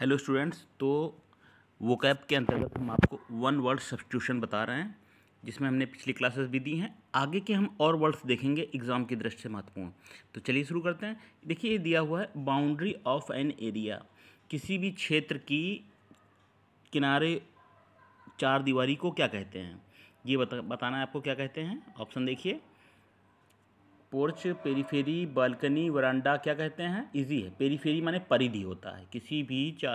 Hello students तो वो cab के अंतर्गत हम आपको वन वर्ड सब्सिट्यूशन बता रहे हैं जिसमें हमने पिछली क्लासेस भी दी हैं आगे के हम और वर्ड्स देखेंगे एग्ज़ाम की दृष्टि से महत्वपूर्ण तो चलिए शुरू करते हैं देखिए ये दिया हुआ है बाउंड्री ऑफ एन एरिया किसी भी क्षेत्र की किनारे चार दीवारी को क्या कहते हैं ये बता बताना है आपको क्या कहते हैं ऑप्शन देखिए पोर्च पेरीफेरी बालकनी वरांडा क्या कहते हैं इजी है पेरीफेरी माने परिधि होता है किसी भी चा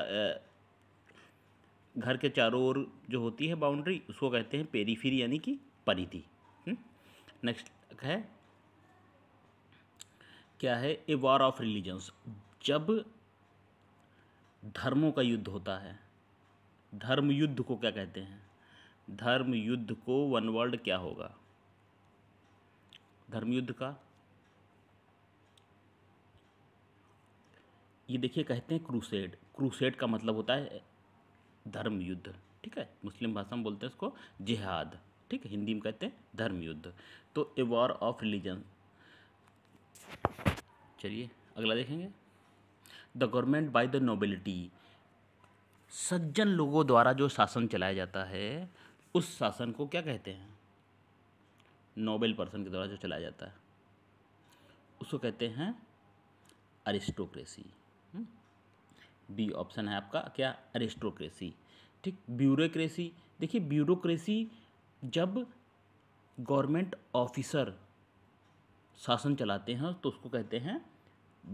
घर के चारों ओर जो होती है बाउंड्री उसको कहते हैं पेरीफेरी यानी कि परिधि नेक्स्ट हम्म? है क्या है ए वॉर ऑफ रिलीजन्स जब धर्मों का युद्ध होता है धर्म युद्ध को क्या कहते हैं धर्म युद्ध को वन वर्ल्ड क्या होगा धर्मयुद्ध का ये देखिए कहते हैं क्रूसेड क्रूसेड का मतलब होता है धर्म युद्ध ठीक है मुस्लिम भाषा में बोलते हैं इसको जिहाद ठीक है हिंदी में कहते हैं धर्म युद्ध तो ए वॉर ऑफ रिलीजन चलिए अगला देखेंगे the government by the nobility सज्जन लोगों द्वारा जो शासन चलाया जाता है उस शासन को क्या कहते हैं नोबेल पर्सन के द्वारा जो चलाया जाता है उसको कहते हैं अरिस्टोक्रेसी बी हम्म। ऑप्शन है आपका क्या अरिस्टोक्रेसी ठीक ब्यूरोक्रेसी देखिए ब्यूरोक्रेसी जब गवर्नमेंट ऑफिसर शासन चलाते हैं तो उसको कहते हैं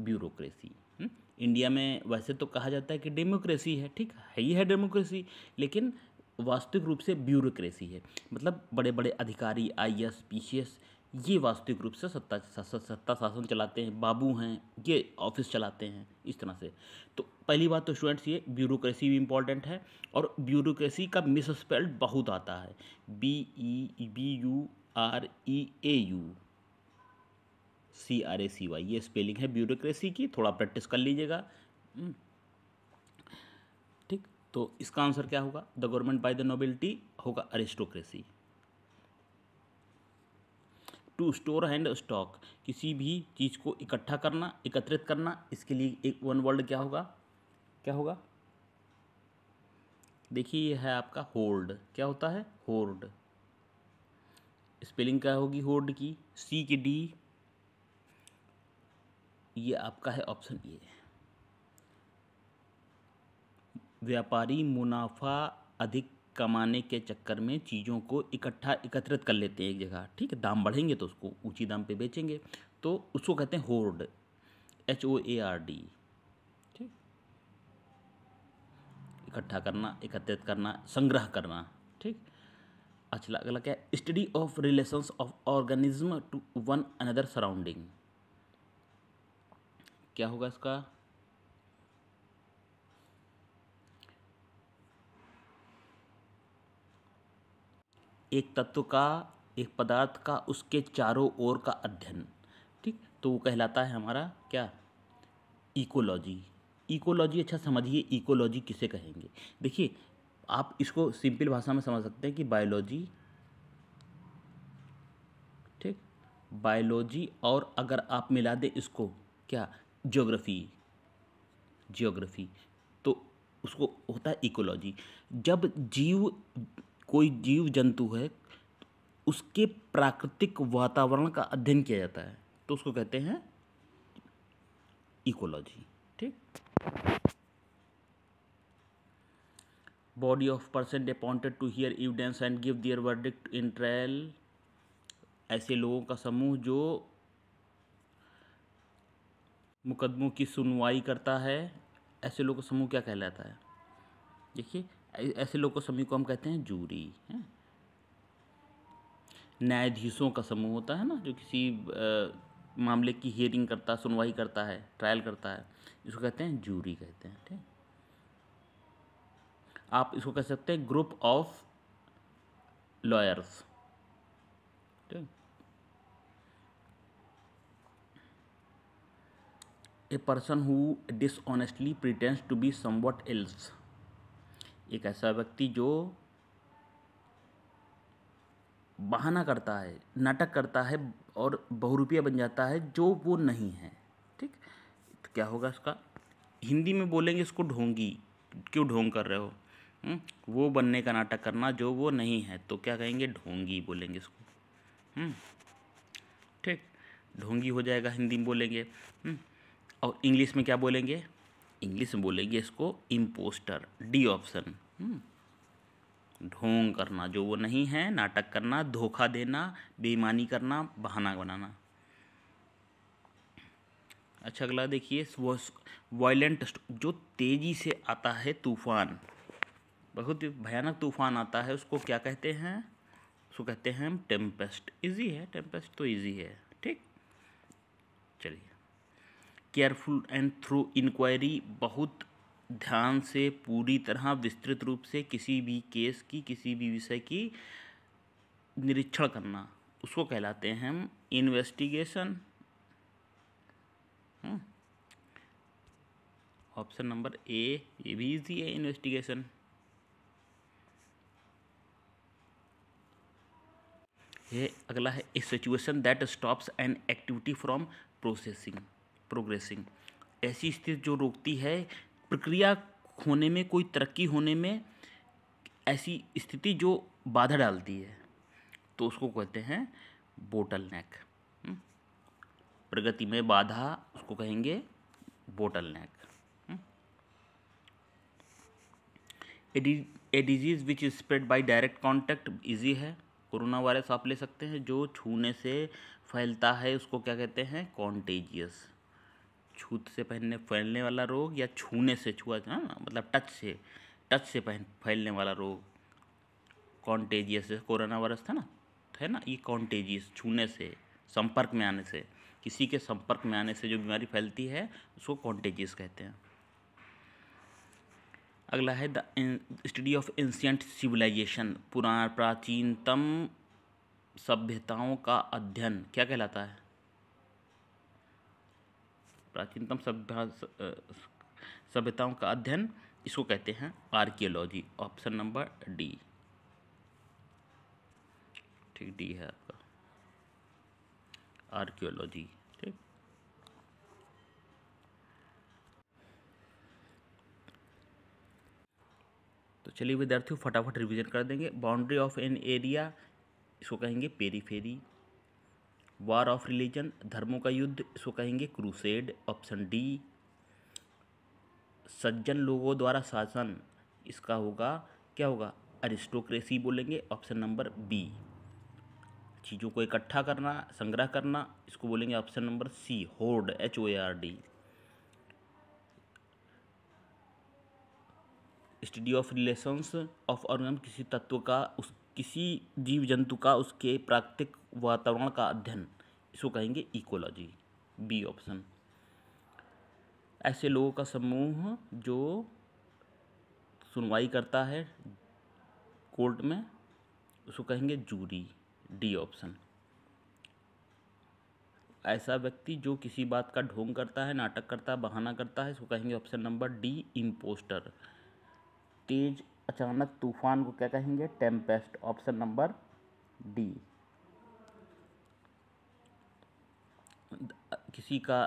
ब्यूरोक्रेसी हम्म। इंडिया में वैसे तो कहा जाता है कि डेमोक्रेसी है ठीक है ही है डेमोक्रेसी लेकिन वास्तविक रूप से ब्यूरोक्रेसी है मतलब बड़े बड़े अधिकारी I S P C S ये वास्तविक रूप से सत्ता सत्ता शासन चलाते हैं बाबू हैं ये ऑफिस चलाते हैं इस तरह से तो पहली बात तो स्टूडेंट्स ये ब्यूरोक्रेसी भी इम्पॉर्टेंट है और ब्यूरोक्रेसी का मिस स्पेल्ड बहुत आता है B E B U R E A U C R A C Y ये स्पेलिंग है ब्यूरोक्रेसी की थोड़ा प्रैक्टिस कर लीजिएगा हम्म। तो इसका आंसर क्या होगा the government by the nobility होगा aristocracy to store hand stock किसी भी चीज़ को इकट्ठा करना एकत्रित करना इसके लिए एक वन वर्ल्ड क्या होगा क्या होगा देखिए यह है आपका होल्ड क्या होता है होर्ड स्पेलिंग क्या होगी होर्ड की सी की डी ये आपका है ऑप्शन ए व्यापारी मुनाफा अधिक कमाने के चक्कर में चीज़ों को इकट्ठा एकत्रित कर लेते हैं एक जगह ठीक है दाम बढ़ेंगे तो उसको ऊँची दाम पे बेचेंगे तो उसको कहते हैं hoard H O A R D ठीक इकट्ठा करना एकत्रित करना संग्रह करना ठीक अच्छा अगला क्या है study of relations of organism to one another surrounding क्या होगा इसका एक तत्व का एक पदार्थ का उसके चारों ओर का अध्ययन ठीक तो वो कहलाता है हमारा क्या इकोलॉजी इकोलॉजी अच्छा समझिए इकोलॉजी किसे कहेंगे देखिए आप इसको सिंपल भाषा में समझ सकते हैं कि बायोलॉजी ठीक बायोलॉजी और अगर आप मिला दें इसको क्या ज्योग्राफी ज्योग्राफी तो उसको होता है इकोलॉजी जब जीव कोई जीव जंतु है उसके प्राकृतिक वातावरण का अध्ययन किया जाता है तो उसको कहते हैं इकोलॉजी ठीक body of person appointed to hear evidence and give their verdict in trial ऐसे लोगों का समूह जो मुकदमों की सुनवाई करता है ऐसे लोगों का समूह क्या कहलाता है देखिए ऐसे लोग को समूह को हम कहते हैं जूरी है न्यायाधीशों का समूह होता है ना जो किसी आ, मामले की हियरिंग करता सुनवाई करता है ट्रायल करता है इसको कहते हैं जूरी कहते हैं ठीक आप इसको कह सकते हैं ग्रुप ऑफ लॉयर्स ठीक a person who dishonestly pretends to be somewhat else एक ऐसा व्यक्ति जो बहाना करता है नाटक करता है और बहुरूपिया बन जाता है जो वो नहीं है ठीक तो क्या होगा इसका हिंदी में बोलेंगे इसको ढोंगी क्यों ढोंग कर रहे हो हुँ? हम्म? वो बनने का नाटक करना जो वो नहीं है तो क्या कहेंगे ढोंगी बोलेंगे इसको हम्म? ठीक ढोंगी हो जाएगा हिंदी में बोलेंगे हुँ? हम्म? और इंग्लिश में क्या बोलेंगे इंग्लिश में बोलेंगे इसको इम्पोस्टर डी ऑप्शन ढोंग करना जो वो नहीं है नाटक करना धोखा देना बेईमानी करना बहाना बनाना अच्छा अगला देखिए वायलेंट जो तेज़ी से आता है तूफान बहुत भयानक तूफान आता है उसको क्या कहते हैं उसको कहते हैं हम टेम्पेस्ट इजी है टेम्पेस्ट तो इजी है ठीक चलिए केयरफुल एंड थ्रू इंक्वायरी बहुत ध्यान से पूरी तरह विस्तृत रूप से किसी भी केस की किसी भी विषय की निरीक्षण करना उसको कहलाते हैं हम इन्वेस्टिगेशन ऑप्शन नंबर ए ये भी इजी है इन्वेस्टिगेशन ये अगला है a situation that stops an activity from processing progressing ऐसी स्थिति जो रोकती है प्रक्रिया होने में कोई तरक्की होने में ऐसी स्थिति जो बाधा डालती है तो उसको कहते हैं बोटल नेक हम्म? प्रगति में बाधा उसको कहेंगे bottleneck a disease which spread by direct contact easy है कोरोना वायरस आप ले सकते हैं जो छूने से फैलता है उसको क्या कहते हैं कॉन्टेजियस छूत से पहनने फैलने वाला रोग या छूने से छुआ हाँ मतलब टच से टच से पहन फैलने वाला रोग कॉन्टेजियस जैसे कोरोना वायरस था ना तो है ना ये कॉन्टेजियस छूने से संपर्क में आने से किसी के संपर्क में आने से जो बीमारी फैलती है उसको कॉन्टेजियस कहते हैं अगला है the study of ancient civilisation पुरा प्राचीनतम सभ्यताओं का अध्ययन क्या कहलाता है प्राचीनतम सभ्या सभ्यताओं का अध्ययन इसको कहते हैं आर्कियोलॉजी ऑप्शन नंबर डी ठीक डी है आपका आर्कियोलॉजी ठीक तो चलिए विद्यार्थियों फटाफट रिवीजन कर देंगे बाउंड्री ऑफ एन एरिया इसको कहेंगे पेरीफेरी वार ऑफ रिलीजन धर्मों का युद्ध इसको कहेंगे क्रूसेड ऑप्शन डी सज्जन लोगों द्वारा शासन इसका होगा क्या होगा अरिस्टोक्रेसी बोलेंगे ऑप्शन नंबर बी चीज़ों को इकट्ठा करना संग्रह करना इसको बोलेंगे option number C hoard H O R D study of relations of organ किसी तत्व का उस किसी जीव जंतु का उसके प्राकृतिक वातावरण का अध्ययन इसको कहेंगे इकोलॉजी बी ऑप्शन ऐसे लोगों का समूह जो सुनवाई करता है कोर्ट में उसको कहेंगे जूरी डी ऑप्शन ऐसा व्यक्ति जो किसी बात का ढोंग करता है नाटक करता है बहाना करता है इसको कहेंगे ऑप्शन नंबर डी इम्पोस्टर तेज अचानक तूफान को क्या कहेंगे टेम्पेस्ट ऑप्शन नंबर डी किसी का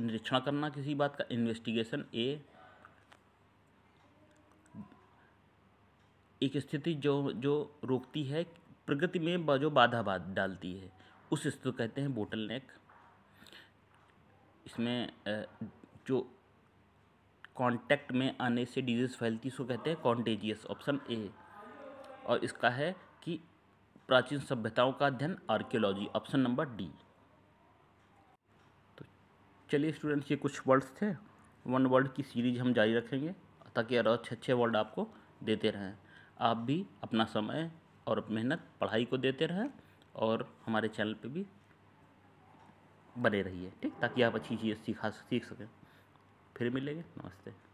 निरीक्षण करना किसी बात का इन्वेस्टिगेशन ए एक स्थिति जो जो रोकती है प्रगति में जो बाधा बाद डालती है उस स्थिति को कहते हैं बोटल नेक इसमें जो कांटेक्ट में आने से डिजीज़ फैलती इसको कहते हैं कॉन्टेजियस ऑप्शन ए और इसका है कि प्राचीन सभ्यताओं का अध्ययन आर्कियोलॉजी ऑप्शन नंबर डी तो चलिए स्टूडेंट्स ये कुछ वर्ड्स थे वन वर्ड की सीरीज हम जारी रखेंगे ताकि और अच्छे अच्छे वर्ड आपको देते रहें आप भी अपना समय और मेहनत पढ़ाई को देते रहें और हमारे चैनल पे भी बने रहिए ठीक ताकि आप अच्छी चीज़ सीखा सीख सकें फिर मिलेंगे नमस्ते